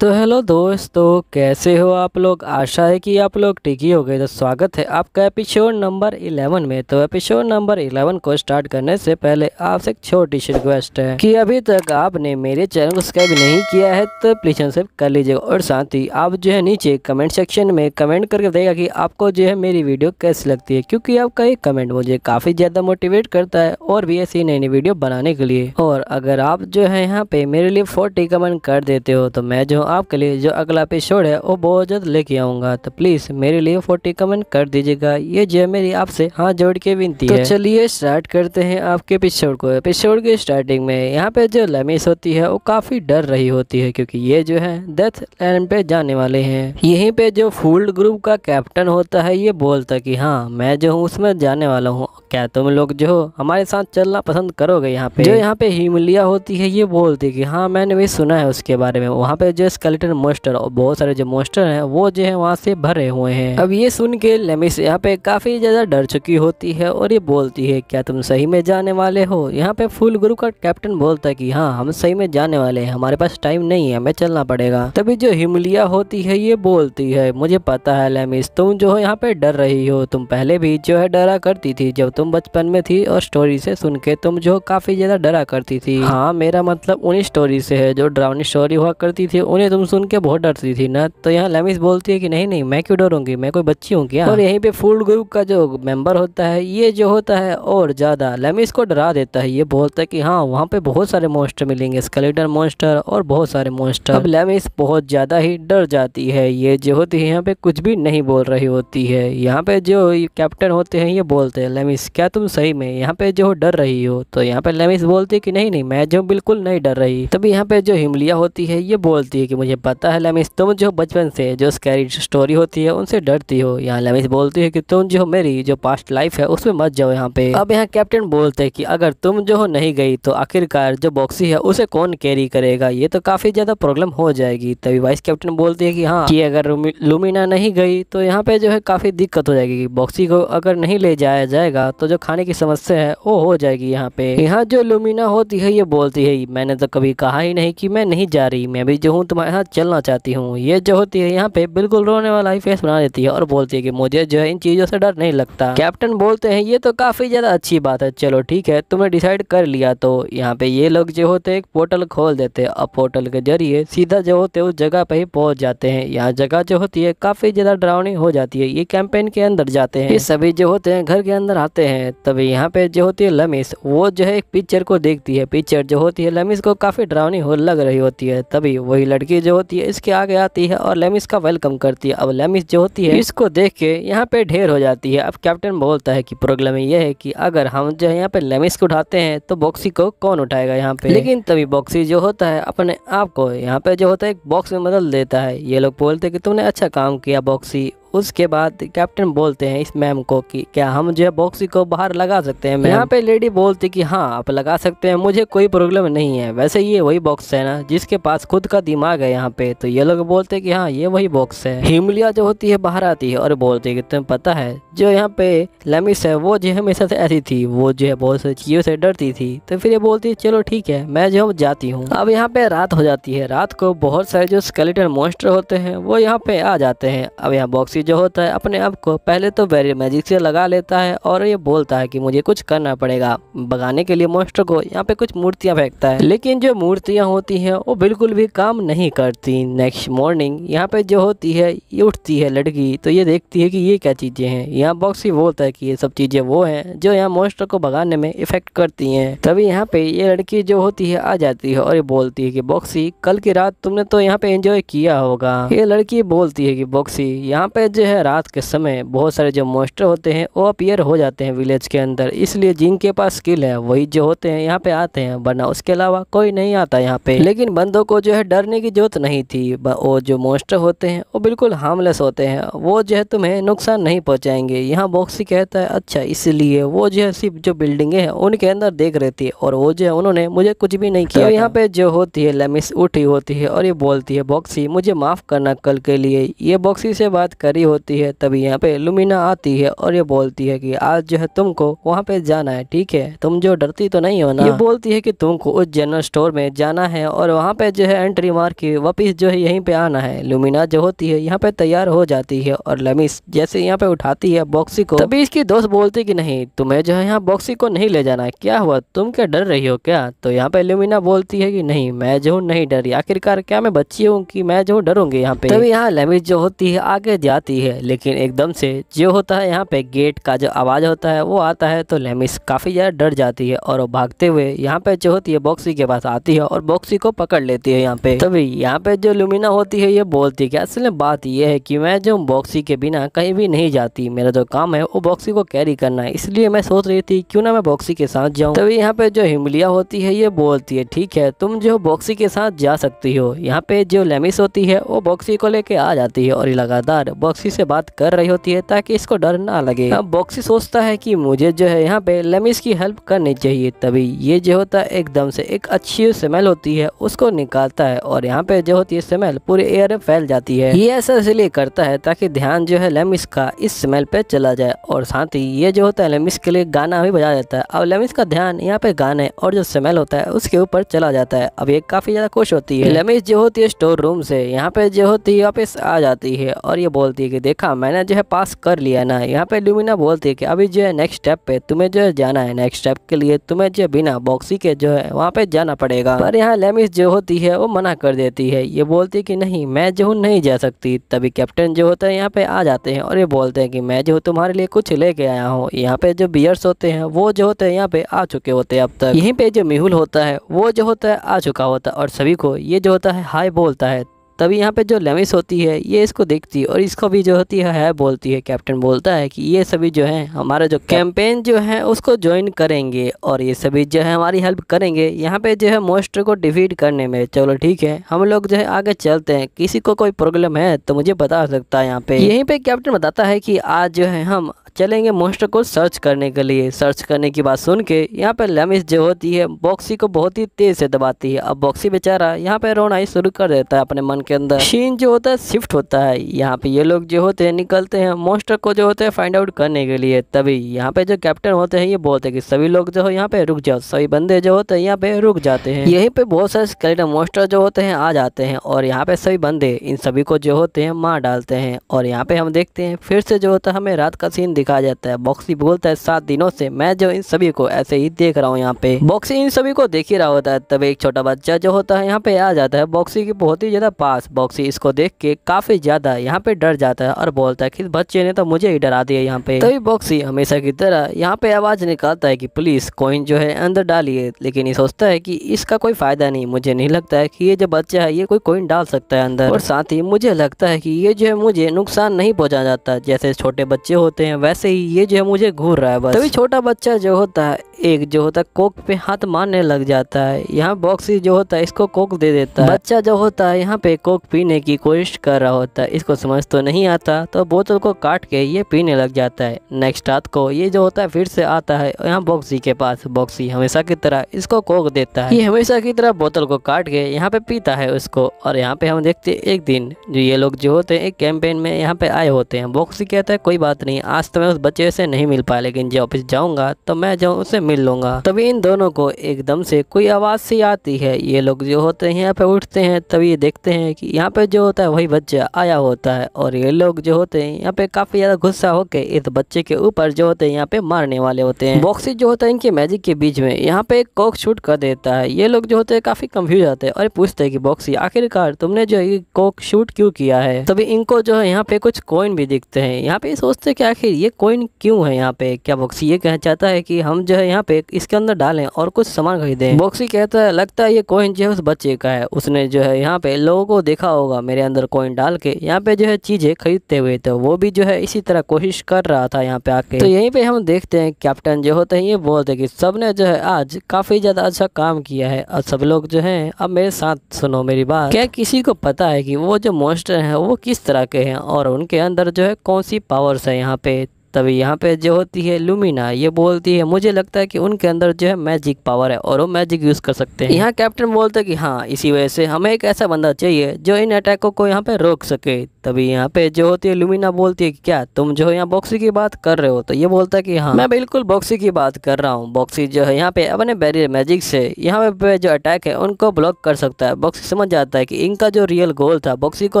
तो हेलो दोस्तों कैसे हो आप लोग आशा है कि आप लोग ठीक ही हो गए तो स्वागत है आपका एपिसोड नंबर 11 में तो एपिसोड नंबर 11 को स्टार्ट करने से पहले आपसे एक छोटी सी रिक्वेस्ट है कि अभी तक आपने मेरे चैनल को सब्सक्राइब नहीं किया है तो प्लीज सब्सक्राइब कर लीजिएगा और साथ ही आप जो है नीचे कमेंट सेक्शन में कमेंट करके देगा की आपको जो है मेरी वीडियो कैसी लगती है क्यूँकी आपका ये कमेंट मुझे काफ़ी ज़्यादा मोटिवेट करता है और भी ऐसी नई नई वीडियो बनाने के लिए और अगर आप जो है यहाँ पे मेरे लिए फोर्टी कमेंट कर देते हो तो मैं जो दोस्तों आपके लिए जो अगला एपिसोड है वो बहुत जल्द लेके आऊँगा तो प्लीज़ मेरे लिए फोर्टी कमेंट कर दीजिएगा ये जो मेरी आपसे हाँ जोड़ के विनती तो है चलिए स्टार्ट करते हैं आपके एपिसोड को एपिसोड के स्टार्टिंग में यहाँ पे जो लमीस होती है वो काफ़ी डर रही होती है क्योंकि ये जो है डेथ लैंड पे जाने वाले हैं यहीं पे जो फूल्ड ग्रुप का कैप्टन होता है ये बोलता कि हाँ मैं जो हूँ उसमें जाने वाला हूँ क्या तुम लोग जो हो हमारे साथ चलना पसंद करोगे यहाँ पे जो यहाँ पे हिमलिया होती है ये बोलती कि हाँ मैंने भी सुना है उसके बारे में वहाँ पे जो स्केलेटन मोस्टर और बहुत सारे जो मोस्टर हैं वो जो है वहाँ से भरे हुए हैं अब ये सुन के लेमिस यहाँ पे काफी ज्यादा डर चुकी होती है और ये बोलती है क्या तुम सही में जाने वाले हो यहाँ पे फुल गुरु का कैप्टन बोलता है की हाँ हम सही में जाने वाले हैं हमारे पास टाइम नहीं है हमें चलना पड़ेगा तभी जो हिमलिया होती है ये बोलती है मुझे पता है लेमिस तुम जो है यहाँ पे डर रही हो तुम पहले भी जो है डरा करती थी जब तुम बचपन में थी और स्टोरी से सुन के तुम जो काफी ज्यादा डरा करती थी हाँ मेरा मतलब उन्हीं स्टोरी से है जो ड्रावनी स्टोरी हुआ करती थी उन्हें तुमने तुम सुन के बहुत डरती थी ना तो यहाँ लेमिस बोलती है कि नहीं नहीं मैं क्यों डरूंगी मैं कोई बच्ची हूँ क्या और यहीं पे फूल ग्रुप का जो मेंबर होता है ये जो होता है और ज़्यादा लेमिस को डरा देता है ये बोलता है कि हाँ वहाँ पे बहुत सारे मोस्टर मिलेंगे स्केलेटर मोस्टर और बहुत सारे मोस्टर अब लेमिस बहुत ज़्यादा ही डर जाती है ये जो होती है यहाँ पे कुछ भी नहीं बोल रही होती है यहाँ पे जो कैप्टन होते हैं ये बोलते हैं लेमिस क्या तुम सही में यहाँ पे जो डर रही हो तो यहाँ पे लेमिस बोलती है कि नहीं नहीं मैं जो बिल्कुल नहीं डर रही तभी यहाँ पे जो हिमलिया होती है ये बोलती है क्योंकि मुझे पता है लमिस तुम जो बचपन से जो स्कैरी स्टोरी होती है उनसे डरती हो यहाँ लमिस बोलती है कि तुम जो मेरी जो पास्ट लाइफ है उसमें मत जाओ यहाँ पे अब यहाँ कैप्टन बोलते हैं कि अगर तुम जो हो नहीं गई तो आखिरकार जो बॉक्सी है उसे कौन कैरी करेगा ये तो काफ़ी ज़्यादा प्रॉब्लम हो जाएगी तभी वाइस कैप्टन बोलती है की हाँ की अगर लुमिना नहीं गई तो यहाँ पे जो है काफ़ी दिक्कत हो जाएगी बॉक्सी को अगर नहीं ले जाया जाएगा तो जो खाने की समस्या है वो हो जाएगी यहाँ पे यहाँ जो लुमिना होती है ये बोलती है मैंने तो कभी कहा ही नहीं कि मैं नहीं जा रही मैं भी जो हूँ तुम्हारे तुम्हारे साथ चलना चाहती हूँ ये जो होती है यहाँ पे बिल्कुल रोने वाला ही फेस बना देती है और बोलती है कि मुझे जो है इन चीज़ों से डर नहीं लगता कैप्टन बोलते हैं ये तो काफ़ी ज़्यादा अच्छी बात है चलो ठीक है तुमने डिसाइड कर लिया तो यहाँ पे ये लोग जो होते हैं एक पोर्टल खोल देते हैं और पोर्टल के जरिए सीधा जो होते उस जगह पे ही पहुंच जाते हैं यहाँ जगह जो होती है काफ़ी ज़्यादा डरावनी हो जाती है ये कैंपेन के अंदर जाते हैं ये सभी जो होते हैं घर के अंदर आते हैं तभी यहाँ पे जो होती है लमिस वो जो है एक पिक्चर को देखती है पिक्चर जो होती है लमिस को काफ़ी डरावनी हो लग रही होती है तभी वही लड़की की जो होती है इसके आगे आती है और लेमिस का वेलकम करती है अब लेमिस जो होती है इसको देख के यहाँ पे ढेर हो जाती है अब कैप्टन बोलता है कि प्रॉब्लम यह है कि अगर हम जो है यहाँ पे लेमिस को उठाते हैं तो बॉक्सी को कौन उठाएगा यहाँ पे लेकिन तभी बॉक्सी जो होता है अपने आप को यहाँ पे जो होता है एक बॉक्स में बदल देता है ये लोग बोलते कि तुमने अच्छा काम किया बॉक्सी उसके बाद कैप्टन बोलते हैं इस मैम को कि क्या हम जो है बॉक्सी को बाहर लगा सकते हैं यहाँ पे लेडी बोलती कि हाँ आप लगा सकते हैं मुझे कोई प्रॉब्लम नहीं है वैसे ये वही बॉक्स है ना जिसके पास खुद का दिमाग है यहाँ पे तो ये लोग बोलते हैं कि हाँ ये वही बॉक्स है हिमलिया जो होती है बाहर आती है और बोलते है कि तुम्हें पता है जो यहाँ पे लेमिस है वो जो हमेशा से ऐसी थी वो जो है बहुत सारी चीज़ों से डरती थी तो फिर ये बोलती है चलो ठीक है मैं जो जाती हूँ अब यहाँ पे रात हो जाती है रात को बहुत सारे जो स्केलेटन मोस्टर होते हैं वो यहाँ पे आ जाते हैं अब यहाँ बॉक्सी जो होता है अपने आप को पहले तो वेरी मैजिक से लगा लेता है और ये बोलता है कि मुझे कुछ करना पड़ेगा भगाने के लिए मोस्टर को यहाँ पे कुछ मूर्तियाँ फेंकता है लेकिन जो मूर्तियाँ होती हैं वो बिल्कुल भी काम नहीं करती नेक्स्ट मॉर्निंग यहाँ पे जो होती है ये उठती है लड़की तो ये देखती है कि ये क्या चीज़ें हैं यहाँ बॉक्स ही बोलता है कि ये सब चीज़ें वो हैं जो यहाँ मोस्टर को भगाने में इफेक्ट करती हैं तभी यहाँ पे ये लड़की जो होती है आ जाती है और ये बोलती है कि बॉक्सी कल की रात तुमने तो यहाँ पे इंजॉय किया होगा ये लड़की बोलती है कि बॉक्सी यहाँ पे जो है रात के समय बहुत सारे जो मोस्टर होते हैं वो अपीयर हो जाते हैं विलेज के अंदर इसलिए जिनके पास स्किल है वही जो होते हैं यहाँ पे आते हैं वरना उसके अलावा कोई नहीं आता यहाँ पे लेकिन बंदों को जो है डरने की जरूरत नहीं थी वो जो मोस्टर होते हैं वो बिल्कुल हार्मलेस होते हैं वो जो है तुम्हें नुकसान नहीं पहुँचाएंगे यहाँ बॉक्सी कहता है अच्छा इसलिए वो जो है सिर्फ जो बिल्डिंगे हैं उनके अंदर देख रहती है और वो जो है उन्होंने मुझे कुछ भी नहीं किया यहाँ पे जो होती है लेमिस उठी होती है और ये बोलती है बॉक्सी मुझे माफ़ करना कल के लिए ये बॉक्सी से बात करी होती है तभी यहाँ पे लुमिना आती है और ये बोलती है कि आज जो है तुमको वहाँ पे जाना है ठीक है तुम जो डरती तो नहीं हो ना ये बोलती है कि तुमको उस जनरल स्टोर में जाना है और वहाँ पे जो है एंट्री मार के वापिस जो है यहीं पे आना है लुमिना जो होती है यहाँ पे तैयार हो जाती है और लमिस जैसे यहाँ पे उठाती है बॉक्सी को तभी इसकी दोस्त बोलती की नहीं तुम्हें जो है यहाँ बॉक्सी को नहीं ले जाना है क्या हुआ तुम क्या डर रही हो क्या तो यहाँ पे लुमिना बोलती है की नहीं मैं जो हूँ नहीं डर आखिरकार क्या मैं बच्ची हूँ की मैं जो डरूंगी यहाँ पे तभी यहाँ लमिस जो होती है आगे जाती आती है लेकिन एकदम से जो होता है यहाँ पे गेट का जो आवाज़ होता है वो आता है तो लेमिस काफ़ी ज़्यादा डर जाती है और वो भागते हुए यहाँ पे जो होती है बॉक्सी के पास आती है और बॉक्सी को पकड़ लेती है यहाँ पे तभी यहाँ पे जो लुमिना होती है ये बोलती है कि असल में बात यह है कि मैं जो बॉक्सी के बिना कहीं भी नहीं जाती मेरा जो काम है वो बॉक्सी को कैरी करना है इसलिए मैं सोच रही थी क्यों ना मैं बॉक्सी के साथ जाऊँ तभी यहाँ पे जो हिमलिया होती है ये बोलती है ठीक है तुम जो बॉक्सी के साथ जा सकती हो यहाँ पे जो लेमिस होती है वो बॉक्सी को लेके आ जाती है और लगातार बॉक्सी से बात कर रही होती है ताकि इसको डर ना लगे अब बॉक्सी सोचता है कि मुझे जो है यहाँ पे लेमिस की हेल्प करनी चाहिए तभी ये जो होता है एकदम से एक अच्छी स्मेल होती है उसको निकालता है और यहाँ पे जो होती है स्मेल पूरे एयर में फैल जाती है ये ऐसा इसलिए करता है ताकि ध्यान जो है लेमिस का इस स्मेल पे चला जाए और साथ ही ये जो होता है लेमिस के लिए गाना भी बजा देता है अब लेमिस का ध्यान यहाँ पे गाने और जो स्मेल होता है उसके ऊपर चला जाता है अब ये काफी ज्यादा खुश होती है लेमिस जो होती है स्टोर रूम से यहाँ पे जो होती है वापिस आ जाती है और ये बोलती है है कि देखा मैंने जो है पास कर लिया ना यहाँ पे लुमिना बोलती है कि अभी जो है नेक्स्ट स्टेप पे तुम्हें जो है जाना है नेक्स्ट स्टेप के लिए तुम्हें जो बिना बॉक्सी के जो है वहाँ पे जाना पड़ेगा पर यहाँ लेमिस जो होती है वो मना कर देती है ये बोलती है कि नहीं मैं जो हूँ नहीं जा सकती तभी कैप्टन जो होता है यहाँ पे आ जाते हैं और ये बोलते हैं कि मैं जो तुम्हारे लिए कुछ लेके आया हूँ यहाँ पे जो बियर्स होते हैं वो जो होते हैं यहाँ पे आ चुके होते हैं अब तक यहीं पे जो मेहुल होता है वो जो होता है आ चुका होता है और सभी को ये जो होता है हाई बोलता है तभी यहाँ पे जो लेमिस होती है ये इसको देखती है और इसको भी जो होती है, है बोलती है कैप्टन बोलता है कि ये सभी जो है हमारा जो कैंपेन जो है उसको ज्वाइन करेंगे और ये सभी जो है हमारी हेल्प करेंगे यहाँ पे जो है मोस्टर को डिफीट करने में चलो ठीक है हम लोग जो है आगे चलते हैं किसी को कोई प्रॉब्लम है तो मुझे बता सकता है यहाँ पे यहीं पे कैप्टन बताता है कि आज जो है हम चलेंगे मोस्टर को सर्च करने के लिए सर्च करने की बात सुन के यहाँ पर लेमिस जो होती है बॉक्सी को बहुत ही तेज़ से दबाती है अब बॉक्सी बेचारा यहाँ पे रोना ही शुरू कर देता है अपने मन के अंदर शीन जो होता है शिफ्ट होता है यहाँ पे ये लोग जो होते हैं निकलते हैं मोस्टर को जो होते हैं फाइंड आउट करने के लिए तभी यहाँ पे जो कैप्टन होते हैं ये बोलते हैं कि सभी लोग जो हो यहाँ पे रुक जाओ सभी बंदे जो होते हैं यहाँ पे रुक जाते हैं यही पे बहुत सारे स्केलेटन मोस्टर जो होते हैं आ जाते हैं और यहाँ पे सभी बंदे इन सभी को जो होते हैं मार डालते हैं और यहाँ पे हम देखते हैं फिर से जो होता है हमें रात का सीन दिखाया जाता है बॉक्सी बोलता है सात दिनों से मैं जो इन सभी को ऐसे ही देख रहा हूँ यहाँ पे बॉक्सी इन सभी को देख ही रहा होता है तब एक छोटा बच्चा जो होता है यहाँ पे आ जाता है बॉक्सी की बहुत ही ज्यादा पास पास बॉक्सी इसको देख के काफ़ी ज़्यादा यहाँ पे डर जाता है और बोलता है कि बच्चे ने तो मुझे ही डरा दिया यहाँ पे तभी बॉक्सी हमेशा की तरह यहाँ पे आवाज़ निकालता है कि प्लीज़ कोइन जो है अंदर डालिए लेकिन ये सोचता है कि इसका कोई फ़ायदा नहीं मुझे नहीं लगता है कि ये जो बच्चा है ये कोई कोइन डाल सकता है अंदर और साथ ही मुझे लगता है की ये जो है मुझे नुकसान नहीं पहुँचा जाता जैसे छोटे बच्चे होते हैं वैसे ही ये जो है मुझे घूर रहा है बस तभी छोटा बच्चा जो होता है एक जो होता है कोक पे हाथ मारने लग जाता है यहाँ बॉक्सी जो होता है इसको कोक दे देता है बच्चा जो होता है यहाँ पे कोक पीने की कोशिश कर रहा होता है इसको समझ तो नहीं आता तो बोतल को काट के ये पीने लग जाता है नेक्स्ट रात को ये जो होता है फिर से आता है यहाँ बॉक्सी के पास बॉक्सी हमेशा की तरह इसको कोक देता है ये हमेशा की तरह बोतल को काट के यहाँ पे पीता है उसको और यहाँ पे हम देखते एक दिन जो ये लोग जो होते हैं एक कैंपेन में यहाँ पे आए होते हैं बॉक्सी कहता है कोई बात नहीं आज तो मैं उस बच्चे से नहीं मिल पाया लेकिन जब ऑफिस जाऊँगा तो मैं जो उससे मिल लूंगा तभी इन दोनों को एकदम से कोई आवाज़ सी आती है ये लोग जो होते हैं यहाँ पे उठते हैं तभी ये देखते हैं कि यहाँ पे जो होता है वही बच्चा आया होता है और ये लोग जो होते हैं यहाँ पे काफ़ी ज़्यादा गुस्सा होकर इस बच्चे के ऊपर जो होते हैं यहाँ पे मारने वाले होते हैं बॉक्सी जो होता है इनके मैजिक के बीच में यहाँ पे एक कोक शूट कर देता है ये लोग जो होते हैं काफ़ी कंफ्यूज आते हैं और पूछते है की बॉक्सी आखिरकार तुमने जो ये कोक शूट क्यूँ किया है तभी इनको जो है यहाँ पे कुछ कोइन भी दिखते है यहाँ पे सोचते है की आखिर ये कोइन क्यूँ है यहाँ पे क्या बॉक्सी ये कहना चाहता है की हम जो है यहाँ पे इसके अंदर डालें और कुछ सामान खरीदें बॉक्सी कहता है लगता है ये कोइन जो है उस बच्चे का है उसने जो है यहाँ पे लोगों को देखा होगा मेरे अंदर कोइन डाल के यहाँ पे जो है चीज़ें खरीदते हुए तो वो भी जो है इसी तरह कोशिश कर रहा था यहाँ पे आके तो यहीं पे हम देखते हैं कैप्टन जो होते हैं ये बोलते हैं कि सब ने जो है आज काफ़ी ज़्यादा अच्छा काम किया है और सब लोग जो है अब मेरे साथ सुनो मेरी बात क्या किसी को पता है की वो जो मोस्टर है वो किस तरह के है और उनके अंदर जो है कौन सी पावर्स है यहाँ पे तभी यहाँ पे जो होती है लुमिना ये बोलती है मुझे लगता है कि उनके अंदर जो है मैजिक पावर है और वो मैजिक यूज़ कर सकते हैं यहाँ कैप्टन बोलते हैं कि हाँ इसी वजह से हमें एक ऐसा बंदा चाहिए जो इन अटैकों को यहाँ पे रोक सके तभी यहाँ पे जो होती है लुमिना बोलती है कि क्या तुम जो यहाँ बॉक्सी की बात कर रहे हो तो ये बोलता है कि हाँ मैं बिल्कुल बॉक्सी की बात कर रहा हूँ बॉक्सी जो है यहाँ पे अपने बैरियर मैजिक से यहाँ पे जो अटैक है उनको ब्लॉक कर सकता है बॉक्सी समझ जाता है कि इनका जो रियल गोल था बॉक्सी को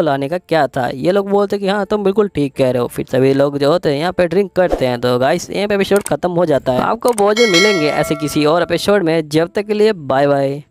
लाने का क्या था ये लोग बोलते कि हाँ तुम बिल्कुल ठीक कह रहे हो फिर सभी लोग जो होते हैं यहाँ पे रिकॉर्डिंग करते हैं तो गाइस यहाँ पे एपिसोड खत्म हो जाता है आपको बहुत मिलेंगे ऐसे किसी और एपिसोड में जब तक के लिए बाय बाय